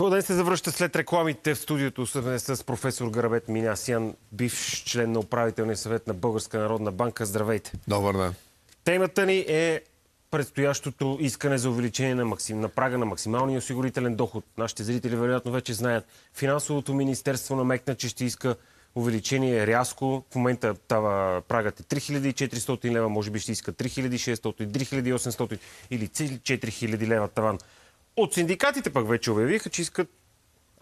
Свободен се завръща след рекламите в студиото с професор Гарабет Минасян, бивш член на управителния съвет на Българска народна банка. Здравейте! Добър ден! Темата ни е предстоящото искане за увеличение на, максим... на прага на максималния осигурителен доход. Нашите зрители вероятно вече знаят. Финансовото министерство намекна, че ще иска увеличение рязко. В момента тава, прагът е 3400 лева, може би ще иска 3600, 3800 или 4000 лева таван. От синдикатите пък вече обявиха, че искат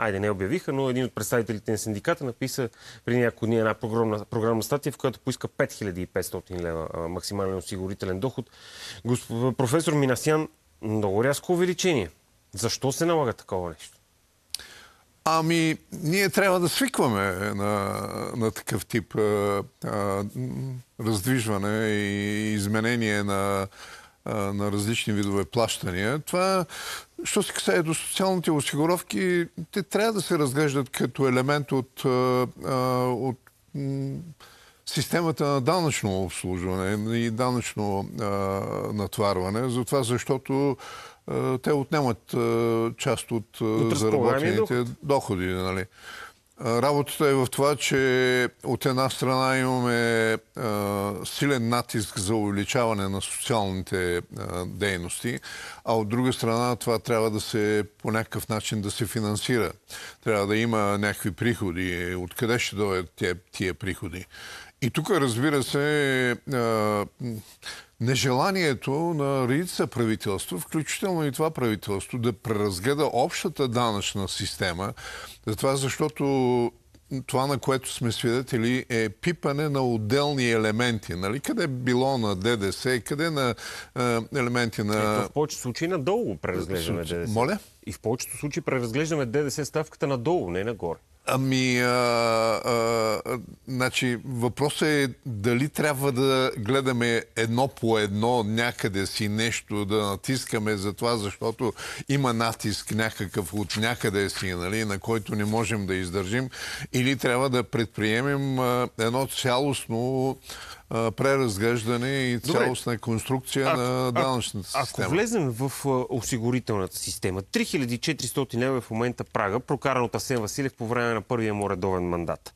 Айде, не обявиха, но един от представителите на синдиката написа при някои дни една програмна, програмна статия, в която поиска 5500 лева максимален осигурителен доход. Госп... Професор Минасян, много рязко увеличение. Защо се налага такова нещо? Ами, ние трябва да свикваме на, на такъв тип а, а, раздвижване и изменение на на различни видове плащания. Това, що се касае до социалните осигуровки, те трябва да се разглеждат като елемент от, от системата на данъчно обслужване и данъчно натварване, натварване, затова защото те отнемат част от, от заработените доходи. Нали? Работата е в това, че от една страна имаме а, силен натиск за увеличаване на социалните а, дейности, а от друга страна това трябва да се по някакъв начин да се финансира. Трябва да има някакви приходи. Откъде ще дойдат тия, тия приходи? И тук, разбира се, а, нежеланието на редица правителство, включително и това правителство, да преразгледа общата данъчна система, за това защото това, на което сме свидетели, е пипане на отделни елементи. Нали? Къде е било на ДДС, къде е на е, елементи на... Ето в повечето случаи надолу преразглеждаме ДДС. Моля? И в повечето случаи преразглеждаме ДДС ставката надолу, не нагоре. Ами, а, а, значи, въпросът е дали трябва да гледаме едно по едно някъде си нещо, да натискаме за това, защото има натиск някакъв от някъде си, нали, на който не можем да издържим, или трябва да предприемем едно цялостно преразглеждане и цялостна Добре. конструкция а, на данъчната система. Ако влезем в осигурителната система, 3400 лева е в момента прага, прокаран от Асен Василев по време на първия му редовен мандат.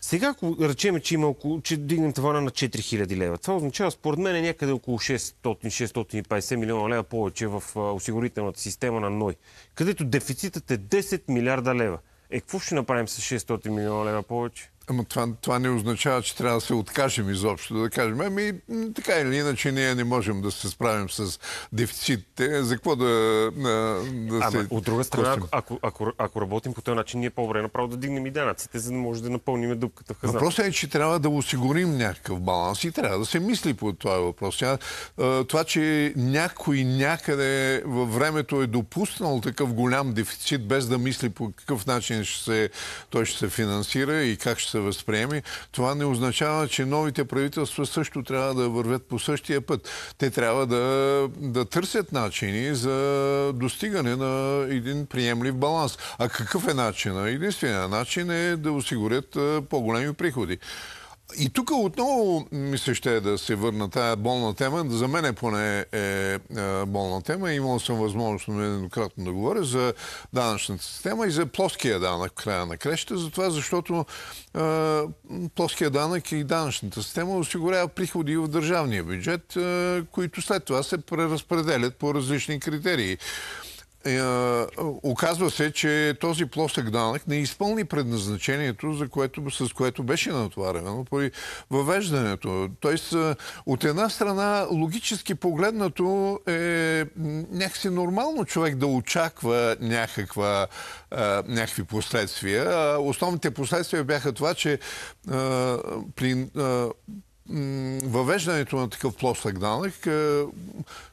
Сега, ако речеме, че, има около, че дигнем тавана на 4000 лева, това означава според мен е някъде около 600-650 милиона лева повече в осигурителната система на НОЙ, където дефицитът е 10 милиарда лева. Е, какво ще направим с 600 милиона лева повече? Ама това, това не означава, че трябва да се откажем изобщо, да кажем, ами така или иначе ние не можем да се справим с дефицитите, за какво да, да, да ама, се... От друга страна, ако, ако, ако, ако работим по този начин, ние по-добре направо да дигнем и данъците, за да може да напълним дупката в хазната. Въпросът е, че трябва да осигурим някакъв баланс и трябва да се мисли по този въпрос. Това, че някой някъде във времето е допуснал такъв голям дефицит, без да мисли по какъв начин ще се, той ще се финансира и как ще се се възприеми. това не означава, че новите правителства също трябва да вървят по същия път. Те трябва да, да търсят начини за достигане на един приемлив баланс. А какъв е начин? Единственият начин е да осигурят по-големи приходи. И тук отново ми се ще е да се върна тая болна тема. За мен е поне е болна тема. Имал съм възможност еднократно да говоря за данъчната система и за плоския данък в края на креща. Затова, защото е, плоския данък и данъчната система осигурява приходи в държавния бюджет, е, които след това се преразпределят по различни критерии. Е, оказва се, че този плосък данък не изпълни предназначението, за което, с което беше натварено при въвеждането. Тоест, от една страна, логически погледнато е някакси нормално човек да очаква някаква, е, някакви последствия. Основните последствия бяха това, че е, при въвеждането на такъв плосък данък, е,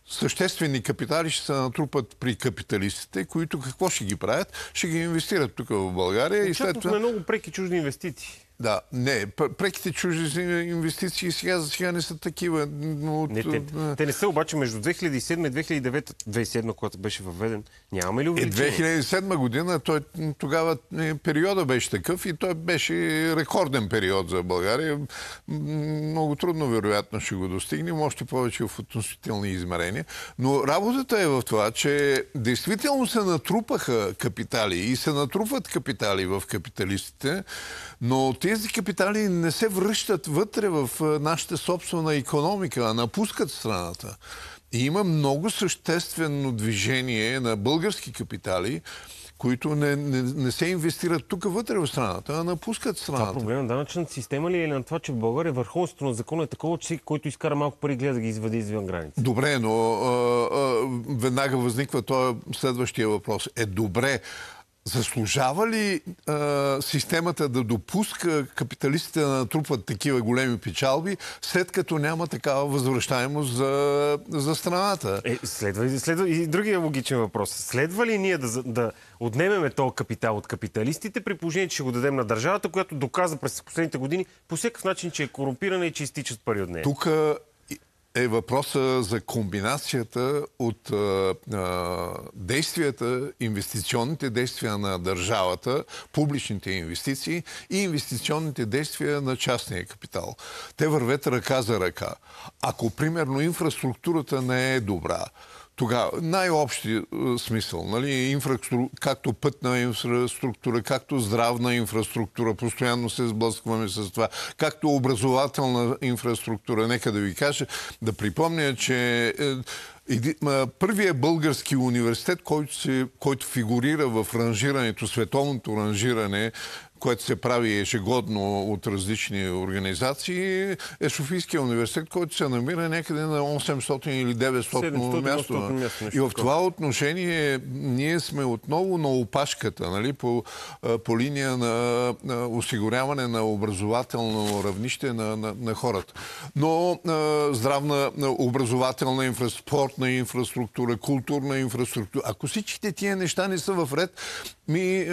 съществени капитали ще се натрупат при капиталистите, които какво ще ги правят? Ще ги инвестират тук в България. Очаквахме и след много преки чужди инвестиции. Да, не. Преките чужди е, инвестиции сега за сега не са такива. Но... Не, те, е. те не са обаче между 2007 и 2009, 2007, когато беше въведен. Нямаме ли увеличение? Е, 2007 година, той, тогава е, периода беше такъв и той беше рекорден период за България. Много трудно, вероятно, ще го достигнем, още повече в относителни измерения. Но работата е в това, че действително се натрупаха капитали и се натрупват капитали в капиталистите, но тези капитали не се връщат вътре в нашата собствена економика, а напускат страната. И има много съществено движение на български капитали, които не, не, не се инвестират тук вътре в страната, а напускат страната. Това проблем на данъчната система ли е на това, че в България върховенството на закона е такова, че всеки, който изкара малко пари, гледа да ги извади извън граница? Добре, но а, а, веднага възниква този следващия въпрос. Е, добре, Заслужава ли а, системата да допуска капиталистите да натрупват такива големи печалби, след като няма такава възвръщаемост за, за страната? Е, следва, следва и другия логичен въпрос. Следва ли ние да, да отнемеме този капитал от капиталистите, при положение, че ще го дадем на държавата, която доказа през последните години по всякакъв начин, че е корумпирана и че изтичат пари от нея? Тук е въпроса за комбинацията от действията, инвестиционните действия на държавата, публичните инвестиции и инвестиционните действия на частния капитал. Те вървят ръка за ръка. Ако, примерно, инфраструктурата не е добра, тогава, най-общи е, смисъл, нали, както пътна инфраструктура, както здравна инфраструктура, постоянно се сблъскваме с това, както образователна инфраструктура, нека да ви кажа, да припомня, че е, първият български университет, който, се, който фигурира в ранжирането, световното ранжиране което се прави ежегодно от различни организации, е Софийския университет, който се намира някъде на 800 или 900 място. място и в това отношение ние сме отново на опашката, нали, по, по линия на, осигуряване на образователно равнище на, на, на хората. Но здравна, образователна инфраструктура, спортна инфраструктура, културна инфраструктура, ако всичките тия неща не са в ред, ми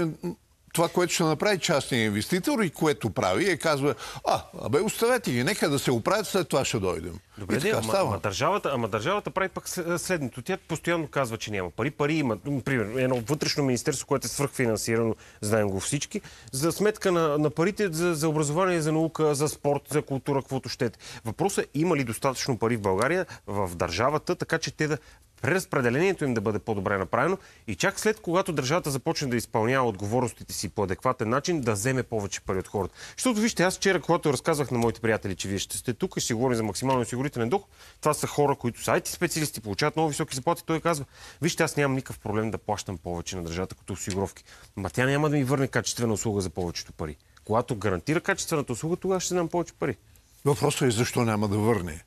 това, което ще направи частния инвеститор и което прави, е казва, а, абе, оставете ги, нека да се оправят, след това ще дойдем. Добре, и така, ама, става. Ама, държавата, ама държавата прави пък следното. Тя постоянно казва, че няма пари. Пари има, например, едно вътрешно министерство, което е свръхфинансирано, знаем го всички, за сметка на, на парите за, за образование, за наука, за спорт, за култура, каквото щете. Въпросът е, има ли достатъчно пари в България, в държавата, така че те да преразпределението им да бъде по-добре направено и чак след когато държавата започне да изпълнява отговорностите си по адекватен начин, да вземе повече пари от хората. Защото вижте, аз вчера, когато разказвах на моите приятели, че вие ще сте тук и ще говорим за максимално осигурителен дух, това са хора, които са IT специалисти, получават много високи заплати. Той казва, вижте, аз нямам никакъв проблем да плащам повече на държавата като осигуровки. Ма тя няма да ми върне качествена услуга за повечето пари. Когато гарантира качествената услуга, тогава ще дам повече пари. Въпросът е защо няма да върне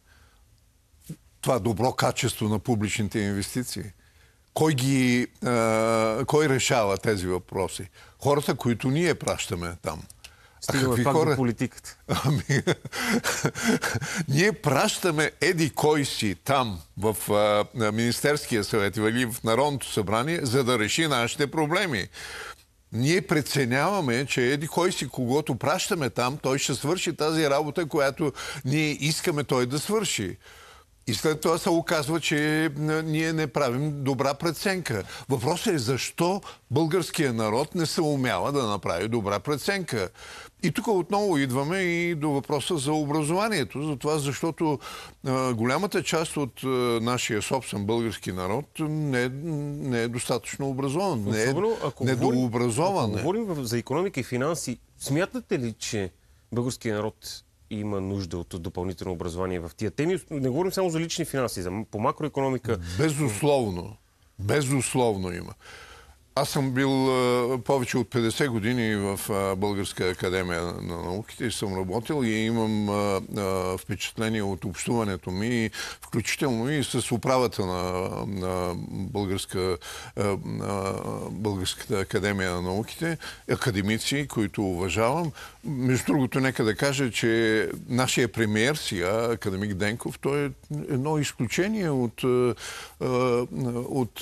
това добро качество на публичните инвестиции? Кой, ги, а, кой решава тези въпроси? Хората, които ние пращаме там. Стигаме пак хора... до политиката. Ами, ние пращаме еди кой си там в а, Министерския съвет или в Народното събрание, за да реши нашите проблеми. Ние преценяваме, че еди кой си, когато пращаме там, той ще свърши тази работа, която ние искаме той да свърши. И след това се оказва, че ние не правим добра преценка. Въпросът е защо българския народ не се умява да направи добра преценка. И тук отново идваме и до въпроса за образованието. За това, защото а, голямата част от а, нашия собствен български народ не е, не е достатъчно образован. не е ако недообразован. ако е. говорим за економика и финанси, смятате ли, че българския народ има нужда от допълнително образование в тия теми. Не говорим само за лични финанси, за по макроекономика. Безусловно. Безусловно има. Аз съм бил повече от 50 години в Българска академия на науките и съм работил и имам впечатление от общуването ми, включително и с управата на, Българска, Българската академия на науките, академици, които уважавам. Между другото, нека да кажа, че нашия премиер сега, академик Денков, той е едно изключение от, от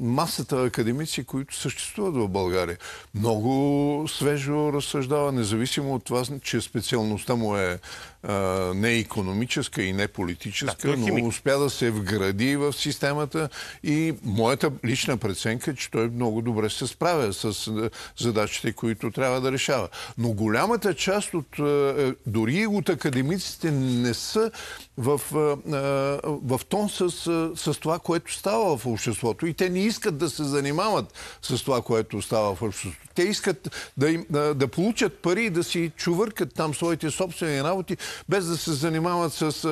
масата академици, традиции, които съществуват в България. Много свежо разсъждава, независимо от това, че специалността му е не економическа и не политическа, да, е но успя да се вгради в системата и моята лична преценка е, че той много добре се справя с задачите, които трябва да решава. Но голямата част от, е, дори от академиците не са в, в тон с, с това, което става в обществото. И те не искат да се занимават с това, което става в обществото. Те искат да, им, да, да получат пари и да си чувъркат там своите собствени работи, без да се занимават с е, е,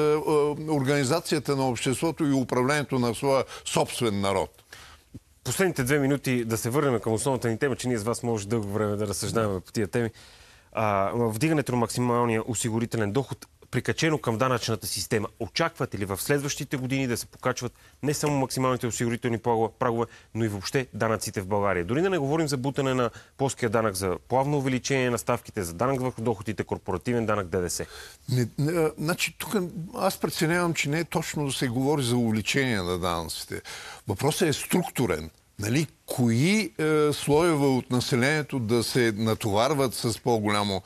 организацията на обществото и управлението на своя собствен народ. Последните две минути да се върнем към основната ни тема, че ние с вас може дълго време да разсъждаваме по тия теми. А, вдигането на максималния осигурителен доход прикачено към данъчната система. Очаквате ли в следващите години да се покачват не само максималните осигурителни прагове, но и въобще данъците в България? Дори да не говорим за бутане на плоския данък за плавно увеличение на ставките за данък върху доходите, корпоративен данък ДДС. Не, не, значи, тук аз преценявам, че не е точно да се говори за увеличение на данъците. Въпросът е структурен нали, кои е, слоеве от населението да се натоварват с по-голямо е,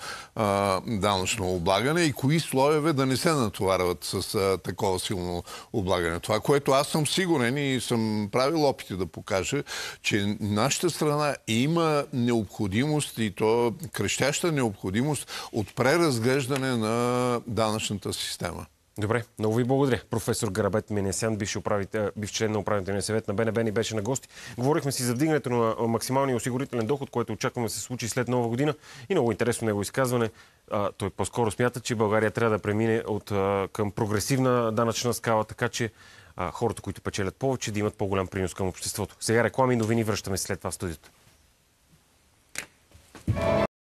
данъчно облагане и кои слоеве да не се натоварват с е, такова силно облагане. Това, което аз съм сигурен и съм правил опити да покажа, че нашата страна има необходимост и то крещяща необходимост от преразглеждане на данъчната система. Добре, много ви благодаря. Професор Гарабет Менесян, бивш, управител, бивш член на управителния съвет на БНБ, ни беше на гости. Говорихме си за вдигането на максималния осигурителен доход, който очакваме да се случи след нова година. И много интересно него изказване. А, той по-скоро смята, че България трябва да премине от, а, към прогресивна данъчна скала, така че а, хората, които печелят повече, да имат по-голям принос към обществото. Сега реклами и новини връщаме след това в студиото.